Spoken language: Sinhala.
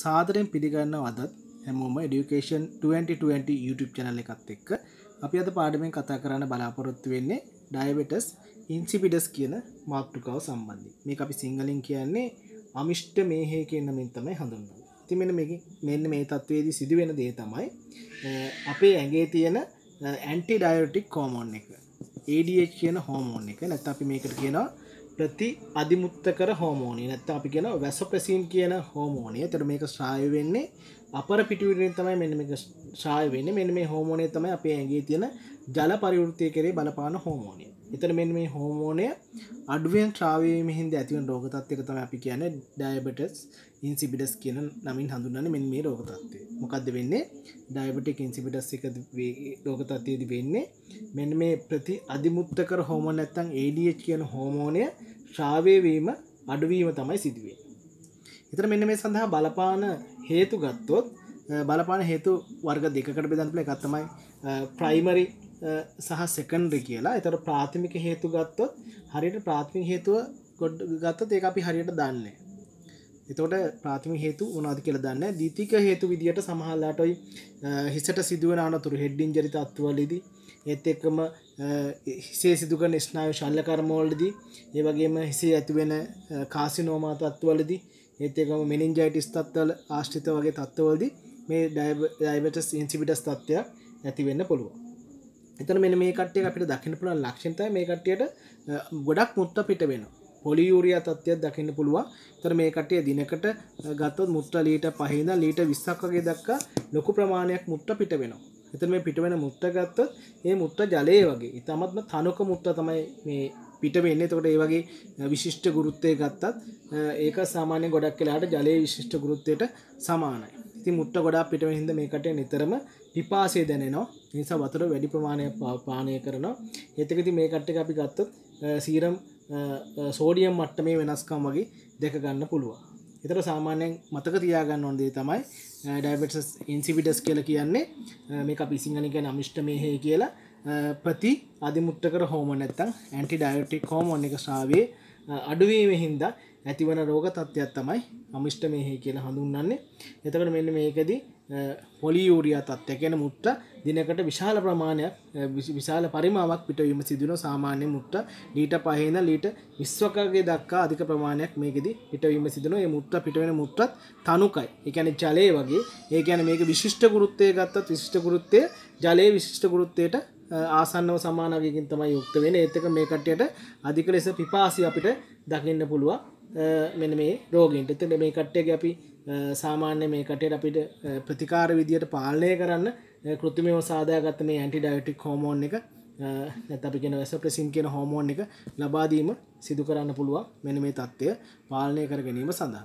සාදරයෙන් පිළිගන්නව අදත් හැමෝම ඩියුකේෂන් 2020 YouTube චැනල් එකත් එක්ක අපි අද පාඩමෙන් කතා කරන්න බලාපොරොත්තු වෙන්නේ ඩයබෙටස් ඉන්සිපිඩස් කියන මාතෘකාව සම්බන්ධයි. මේක අපි සිංහලෙන් කියන්නේ අමිෂ්ට මේහය කියන නමින් තමයි හඳුන්වන්නේ. ඉතින් මෙන්න මේක මෙන්න මේ තත්වයේදී සිදුවෙන දේ තමයි අපේ ඇඟේ තියෙන ඇන්ටි ඩයබටික් හෝමෝන් එක. ADH කියන හෝමෝන් එක නැත්නම් අපි මේකට කියනවා ප්‍රති අධිමුත්තකර හෝමෝනි නැත්ත අපි කියන වැසප්‍රසින් කියන හෝමෝනය තර මේක ශ්‍රාය වෙන්නේ අපර පිටිවිටෙන් තමයි මෙ මේ ශාය වෙන්න මෙ මේ හෝමෝනය තමයි අපේ ඇගේ තියෙන ජල පරිවෘත්තය කරේ බලපාන හෝමෝනය එතර මෙ මේ හෝමෝනය අඩුවෙන් ශ්‍රාවීම හින්ද ඇතිවන රෝගතත්වක තම අපි කියන ඩයිබටස් ඉන්සිපිටස් කියන නමින් හඳුන්නන මෙන් මේ රෝගතත්වය මොකක්ද වෙන්නේ ඩයිබටික් ඉන්සිපිටස් එක රෝගතත්වයද වෙන්නේ මෙන්න මේ ප්‍රති අධිමුත්තකර හෝමෝ නැත්තං ADH කියන හෝමෝනය ශ්‍රාවයවීම අඩුවීම තමයි සිදුවේ. එතර මෙන්න මේ සඳහා බලපාන හේතු ගත්තොත් බලපාන හේතු වර්ග දෙකට බෙදන්පල ගත්තමයි ප්‍රයිමරි සහ සෙකන්ඩ කියලා එතර ප්‍රාථමික හේතු ගත්තොත් හරියට ප්‍රාථමික හේතුව ගොඩ් ගත්තත් ඒ අපි හරියට දන්නේ එතකොට ප්‍රාථමික හේතු මොනවද කියලා දන්නේ නැහැ. දීතික හේතු විදියට සමහරලාට ඔයි හිසට සිදුවන අනතුරු හෙඩ් ඉන්ජරි තත්ත්වවලදී ඒත් එක්කම හිසේ සිදුකන ස්නායු ශල්ල කර්මවලදී ඒ වගේම හිසේ ඇතිවෙන කාසිනෝමා තත්ත්වවලදී ඒත් එක්කම මෙනින්ජයිටිස් තත්ත්වවල ආශ්‍රිත වගේ තත්ත්වවලදී මේ ඩයබටිස් ඉන්සිපිටස් තත්ත්වය ඇති වෙන්න පුළුවන්. එතන මෙන්න මේ කට්ටිය අපිට දකින්න පුළුවන් ලක්ෂණ තමයි මේ කට්ටියට ගොඩක් මුත්ත පිට වෙනවා. පොලියූරියා තත්ත්වයක් දකින්න පුළුවන්. ඒතර මේ කට්ටිය දිනකට ගත්තොත් මුත්‍ර ලීටර් 5 ඉඳන් ලීටර් 20ක් වගේ දක්වා ලොකු ප්‍රමාණයක් මුත්‍ර පිට වෙනවා. එතන මේ පිටවෙන මුත්ත ගත්තොත් ඒ මුත්ත ජලය වගේ ඉතාමත්ම තනුක මුත්ත තමයි මේ පිට වෙන්නේ තකොට ඒ වගේ විශිෂ්ට ගුරුත්තය ගත්තත් ඒක සාමාන්‍ය ගොඩක් කලාට ජලය විශිෂ්ට ගුරුත්තයට සමානයි ඉති මුට්ට ගොඩා පිට හිද මේකට නිතරම පිපාසේ දැනෙනවා නිසා වතුර වැඩි ප්‍රමාණය පානය කරනවා ඒතකති මේ කට්ට අපි ගත්තොත් සීරම් සෝඩියම් මට්ටමේ වෙනස්කම් වගේ දෙක ගන්න පුළුවන් එතර සාමාන්‍යයෙන් මතක තියාගන්න ඕන්දේ තමයි ඩයිබටස් ඉන්සිවිඩස් කියල කියන්නේ මේ අපි සිංහලික නමිෂ්ට මේහය කියලා ප්‍රති අධිමුක්ට කර හෝම නැත්තං ඇන්ටි ඩයිටක් හෝම එක ශාවේ අඩුවීම හින්දා ඇතිවන රෝග තත්ත්වයක් තමයි අමිෂ්ට මෙහි කියලා හඳුන්න්නේ එතකට මෙන්න මේකදී පොලියූරියා තත්ත්ය කියන මුට්ට දිනකට විශාල ප්‍රමාණයක් විශාල පරිමාවක් පිටවීම සිදුන සාමාන්‍ය මුට්ට ලීට පහේන ලීට විශ්වකගේ දක්කා අධික ප්‍රමාණයක් මේකෙද පිටවීම සිදන ඒ මුට්ට පිටවෙන මුට්ටත් තනුකයි එකන ජලය වගේ ඒකැන මේක විශිෂ්ට ගුරුත්තය ගත්තත් විශිෂ්ට ගුරුත්තය ජලය විශිෂ්ට ගුරුත්තයට ආසන්නව සමානගකින් තමයි යුක්ත වෙන ඒත්තක මේ කට්ටයට අධික ලෙස පිපාසි අපිට දකින්න පුළුවන් මෙන මේ රෝගෙන්ට එතන මේ කට්ටේ අපි සාමාන්‍ය මේ කටයට අපිට ප්‍රතිකාර විදියට පාලනය කරන්න කෘතිමව සාදාගත්ත මේ ඇන්ටිඩයටික් හෝමෝන් එක නැත අපි කියෙන වැස ප්‍රසින් කියෙන හෝමෝන් එක ලබාදීම සිදු කරන්න පුළුවන් මෙන මේ තත්ත්වය පාලනය කර ගැනීම සඳහා